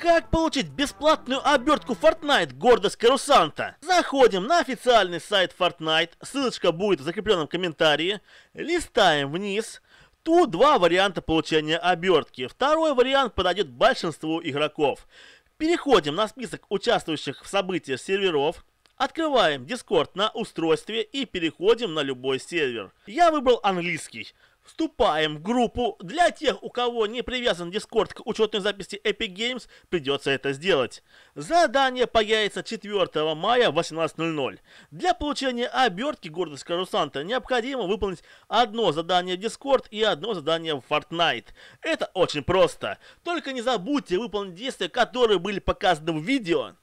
Как получить бесплатную обертку Fortnite «Гордость Карусанта»? Заходим на официальный сайт Fortnite, ссылочка будет в закрепленном комментарии, листаем вниз, тут два варианта получения обертки, второй вариант подойдет большинству игроков. Переходим на список участвующих в событиях серверов, открываем Discord на устройстве и переходим на любой сервер. Я выбрал английский, Вступаем в группу. Для тех, у кого не привязан Discord к учетной записи Epic Games, придется это сделать. Задание появится 4 мая в 18.00. Для получения обертки гордость Карусанта необходимо выполнить одно задание в Discord и одно задание в Fortnite. Это очень просто. Только не забудьте выполнить действия, которые были показаны в видео.